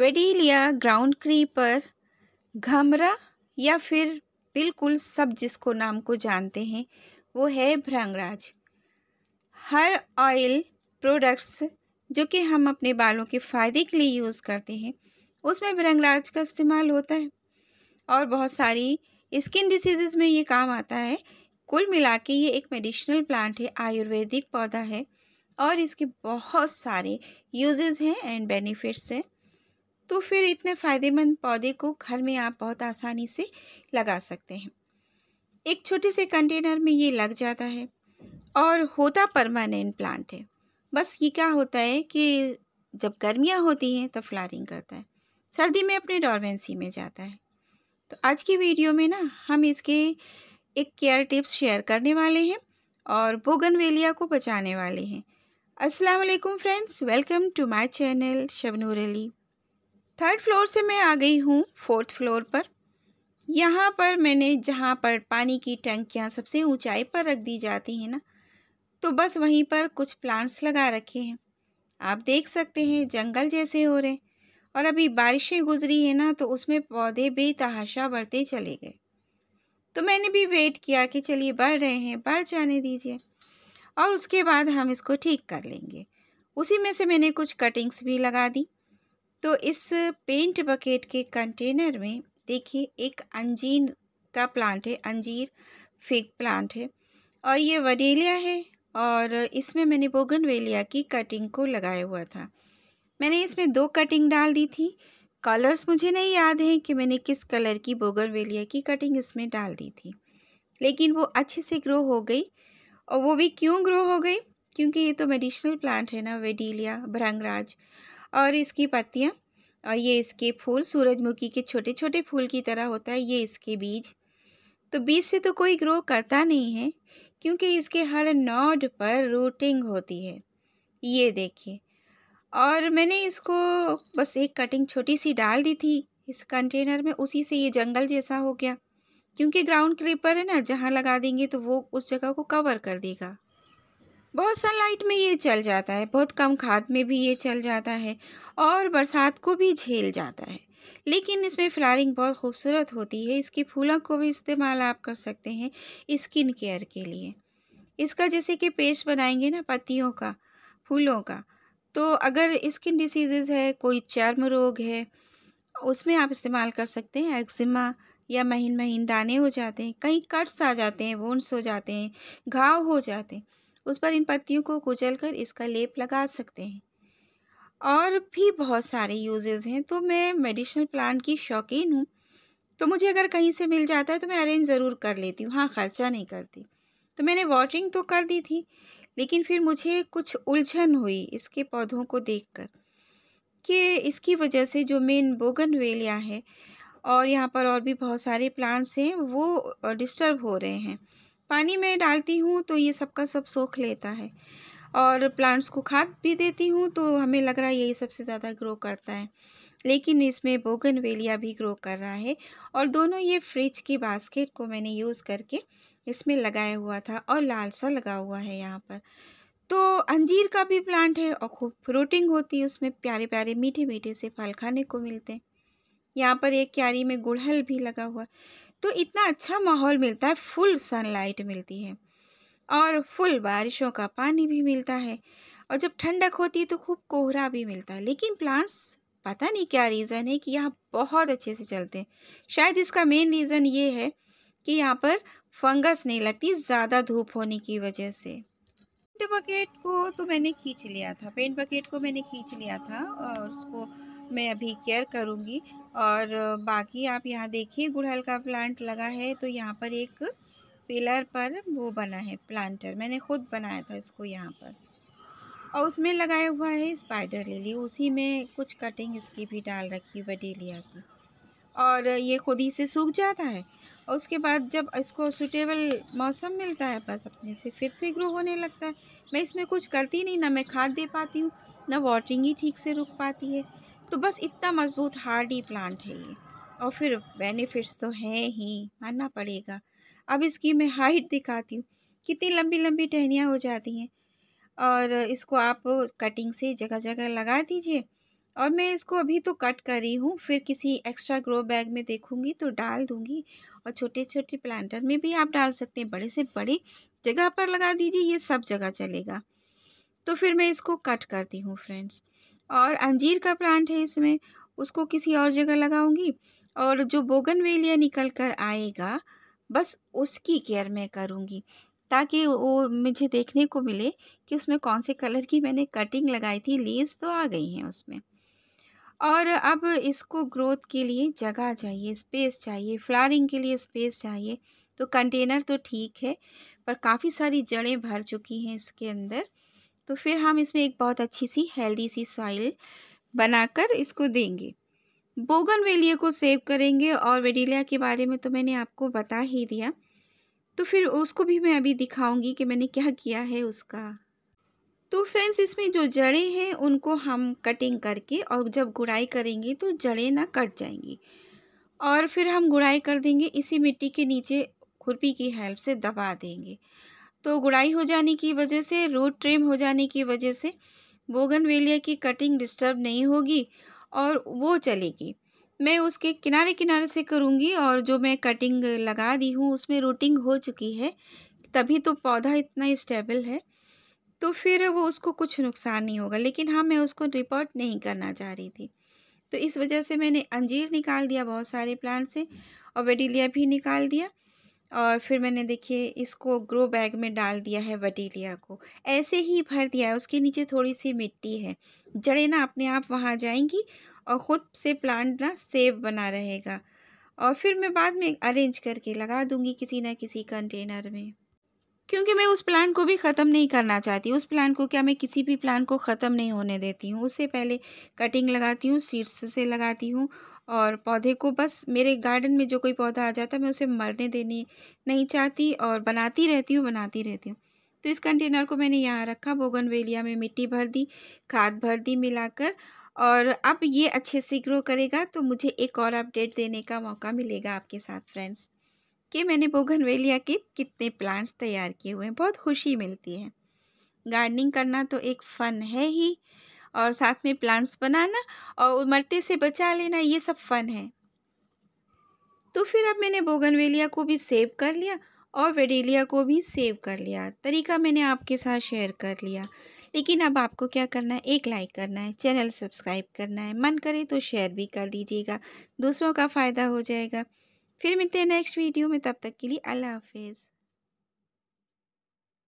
वेडीलिया ground creeper घमरा या फिर बिल्कुल सब जिसको नाम को जानते हैं वो है भ्रंगराज हर ऑयल प्रोडक्ट्स जो कि हम अपने बालों के फ़ायदे के लिए यूज़ करते हैं उसमें भ्रंगराज का इस्तेमाल होता है और बहुत सारी स्किन डिसीज़ में ये काम आता है कुल मिला के ये एक मेडिसिनल प्लांट है आयुर्वेदिक पौधा है और इसके बहुत सारे यूजेस हैं एंड बेनिफिट्स हैं तो फिर इतने फ़ायदेमंद पौधे को घर में आप बहुत आसानी से लगा सकते हैं एक छोटे से कंटेनर में ये लग जाता है और होता परमानेंट प्लांट है बस ये क्या होता है कि जब गर्मियाँ होती हैं तब फ्लारिंग करता है सर्दी में अपने डॉर्मेंसी में जाता है तो आज की वीडियो में ना हम इसके एक केयर टिप्स शेयर करने वाले हैं और बोगनवेलिया को बचाने वाले हैं अस्सलाम वालेकुम friends welcome to my channel Shabnoor Ali third floor से मैं आ गई हूँ फोर्थ फ्लोर पर यहाँ पर मैंने जहाँ पर पानी की टंकियाँ सबसे ऊंचाई पर रख दी जाती हैं ना तो बस वहीं पर कुछ प्लांट्स लगा रखे हैं आप देख सकते हैं जंगल जैसे हो रहे और अभी बारिशें गुजरी है ना तो उसमें पौधे बेतहाशा बढ़ते चले गए तो मैंने भी वेट किया कि चलिए बढ़ रहे हैं बढ़ जाने दीजिए और उसके बाद हम इसको ठीक कर लेंगे उसी में से मैंने कुछ कटिंग्स भी लगा दी तो इस पेंट बकेट के कंटेनर में देखिए एक अंजीर का प्लांट है अंजीर फेक प्लांट है और ये वडेलिया है और इसमें मैंने बोगन वेलिया की कटिंग को लगाया हुआ था मैंने इसमें दो कटिंग डाल दी थी कलर्स मुझे नहीं याद हैं कि मैंने किस कलर की बोगन वेलिया की कटिंग इसमें डाल दी थी लेकिन वो अच्छे से ग्रो हो गई और वो भी क्यों ग्रो हो गई क्योंकि ये तो मेडिसिनल प्लांट है ना वेडीलिया भ्रंगराज और इसकी पत्तियाँ और ये इसके फूल सूरजमुखी के छोटे छोटे फूल की तरह होता है ये इसके बीज तो बीज से तो कोई ग्रो करता नहीं है क्योंकि इसके हर नोड पर रूटिंग होती है ये देखिए और मैंने इसको बस एक कटिंग छोटी सी डाल दी थी इस कंटेनर में उसी से ये जंगल जैसा हो गया क्योंकि ग्राउंड क्रीपर है ना जहाँ लगा देंगे तो वो उस जगह को कवर कर देगा बहुत सनलाइट में ये चल जाता है बहुत कम खाद में भी ये चल जाता है और बरसात को भी झेल जाता है लेकिन इसमें फ्लारिंग बहुत खूबसूरत होती है इसकी फूलों को भी इस्तेमाल आप कर सकते हैं स्किन केयर के लिए इसका जैसे कि पेस्ट बनाएंगे ना पत्तियों का फूलों का तो अगर स्किन डिसीज़ है कोई चर्म रोग है उसमें आप इस्तेमाल कर सकते हैं एक्जिमा या महीन महीन दाने हो जाते हैं कहीं कट्स आ जाते हैं वोन्स हो जाते हैं घाव हो जाते हैं उस पर इन पत्तियों को कुचल कर इसका लेप लगा सकते हैं और भी बहुत सारे यूजेज़ हैं तो मैं मेडिसिनल प्लांट की शौकीन हूँ तो मुझे अगर कहीं से मिल जाता है तो मैं अरेंज ज़रूर कर लेती हूँ हाँ ख़र्चा नहीं करती तो मैंने वाटरिंग तो कर दी थी लेकिन फिर मुझे कुछ उलझन हुई इसके पौधों को देखकर कि इसकी वजह से जो मेन बोगन वेलिया है और यहाँ पर और भी बहुत सारे प्लांट्स हैं वो डिस्टर्ब हो रहे हैं पानी में डालती हूँ तो ये सबका सब सोख लेता है और प्लांट्स को खाद भी देती हूँ तो हमें लग रहा है यही सबसे ज़्यादा ग्रो करता है लेकिन इसमें बोगन वेलिया भी ग्रो कर रहा है और दोनों ये फ्रिज की बास्केट को मैंने यूज़ करके इसमें लगाया हुआ था और लाल सा लगा हुआ है यहाँ पर तो अंजीर का भी प्लांट है और खूब फ्रूटिंग होती है उसमें प्यारे प्यारे मीठे मीठे से फल खाने को मिलते हैं यहाँ पर एक क्यारी में गुड़हल भी लगा हुआ तो इतना अच्छा माहौल मिलता है फुल सनलाइट मिलती है और फुल बारिशों का पानी भी मिलता है और जब ठंडक होती है तो खूब कोहरा भी मिलता है लेकिन प्लांट्स पता नहीं क्या रीज़न है कि यहाँ बहुत अच्छे से चलते हैं शायद इसका मेन रीज़न ये है कि यहाँ पर फंगस नहीं लगती ज़्यादा धूप होने की वजह से पेंट बकेट को तो मैंने खींच लिया था पेंट बकेट को मैंने खींच लिया था और उसको मैं अभी केयर करूँगी और बाकी आप यहाँ देखिए गुड़हल का प्लांट लगा है तो यहाँ पर एक पिलर पर वो बना है प्लांटर मैंने खुद बनाया था इसको यहाँ पर और उसमें लगाया हुआ है स्पाइडर लिली उसी में कुछ कटिंग इसकी भी डाल रखी है बडेलिया की और ये खुद ही से सूख जाता है और उसके बाद जब इसको सूटेबल मौसम मिलता है बस अपने से फिर से ग्रो होने लगता है मैं इसमें कुछ करती नहीं ना मैं खाद दे पाती हूँ ना वाटरिंग ही ठीक से रुक पाती है तो बस इतना मजबूत हार्डी प्लांट है ये और फिर बेनिफिट्स तो हैं ही मानना पड़ेगा अब इसकी मैं हाइट दिखाती हूँ कितनी लंबी लंबी टहनियाँ हो जाती हैं और इसको आप कटिंग से जगह जगह लगा दीजिए और मैं इसको अभी तो कट कर रही हूँ फिर किसी एक्स्ट्रा ग्रो बैग में देखूँगी तो डाल दूँगी और छोटे छोटे प्लांटर में भी आप डाल सकते हैं बड़े से बड़े जगह पर लगा दीजिए ये सब जगह चलेगा तो फिर मैं इसको कट करती हूँ फ्रेंड्स और अंजीर का प्लांट है इसमें उसको किसी और जगह लगाऊंगी और जो बोगन वेलिया निकल कर आएगा बस उसकी केयर मैं करूँगी ताकि वो मुझे देखने को मिले कि उसमें कौन से कलर की मैंने कटिंग लगाई थी लीव्स तो आ गई हैं उसमें और अब इसको ग्रोथ के लिए जगह चाहिए स्पेस चाहिए फ्लारिंग के लिए स्पेस चाहिए तो कंटेनर तो ठीक है पर काफ़ी सारी जड़ें भर चुकी हैं इसके अंदर तो फिर हम इसमें एक बहुत अच्छी सी हेल्दी सी सॉइल बनाकर इसको देंगे बोगन को सेव करेंगे और वेडिलिया के बारे में तो मैंने आपको बता ही दिया तो फिर उसको भी मैं अभी दिखाऊंगी कि मैंने क्या किया है उसका तो फ्रेंड्स इसमें जो जड़ें हैं उनको हम कटिंग करके और जब गुड़ाई करेंगे तो जड़ें ना कट जाएंगी और फिर हम गुड़ाई कर देंगे इसी मिट्टी के नीचे खुरपी की हेल्प से दबा देंगे तो गुड़ाई हो जाने की वजह से रोड ट्रिम हो जाने की वजह से वेलिया की कटिंग डिस्टर्ब नहीं होगी और वो चलेगी मैं उसके किनारे किनारे से करूँगी और जो मैं कटिंग लगा दी हूँ उसमें रूटिंग हो चुकी है तभी तो पौधा इतना स्टेबल है तो फिर वो उसको कुछ नुकसान नहीं होगा लेकिन हाँ मैं उसको रिपोर्ट नहीं करना चाह रही थी तो इस वजह से मैंने अंजीर निकाल दिया बहुत सारे प्लांट से और वटीलिया भी निकाल दिया और फिर मैंने देखिए इसको ग्रो बैग में डाल दिया है वटीलिया को ऐसे ही भर दिया है उसके नीचे थोड़ी सी मिट्टी है जड़ें ना अपने आप वहाँ जाएंगी और ख़ुद से प्लांट ना सेव बना रहेगा और फिर मैं बाद में अरेंज करके लगा दूँगी किसी ना किसी कंटेनर में क्योंकि मैं उस प्लान को भी ख़त्म नहीं करना चाहती उस प्लान को क्या मैं किसी भी प्लान को ख़त्म नहीं होने देती हूँ उससे पहले कटिंग लगाती हूँ सीड्स से लगाती हूँ और पौधे को बस मेरे गार्डन में जो कोई पौधा आ जाता है मैं उसे मरने देनी नहीं चाहती और बनाती रहती हूँ बनाती रहती हूँ तो इस कंटेनर को मैंने यहाँ रखा बोगन में मिट्टी भर दी खाद भर दी मिलाकर और अब ये अच्छे से ग्रो करेगा तो मुझे एक और अपडेट देने का मौका मिलेगा आपके साथ फ्रेंड्स कि मैंने बोगनवेलिया के कितने प्लांट्स तैयार किए हुए हैं बहुत खुशी मिलती है गार्डनिंग करना तो एक फ़न है ही और साथ में प्लांट्स बनाना और मरते से बचा लेना ये सब फ़न है तो फिर अब मैंने बोगनवेलिया को भी सेव कर लिया और वेडेलिया को भी सेव कर लिया तरीका मैंने आपके साथ शेयर कर लिया लेकिन अब आपको क्या करना है एक लाइक करना है चैनल सब्सक्राइब करना है मन करे तो शेयर भी कर दीजिएगा दूसरों का फ़ायदा हो जाएगा फिर मिलते हैं नेक्स्ट वीडियो में तब तक के लिए अल्लाह हाफिज़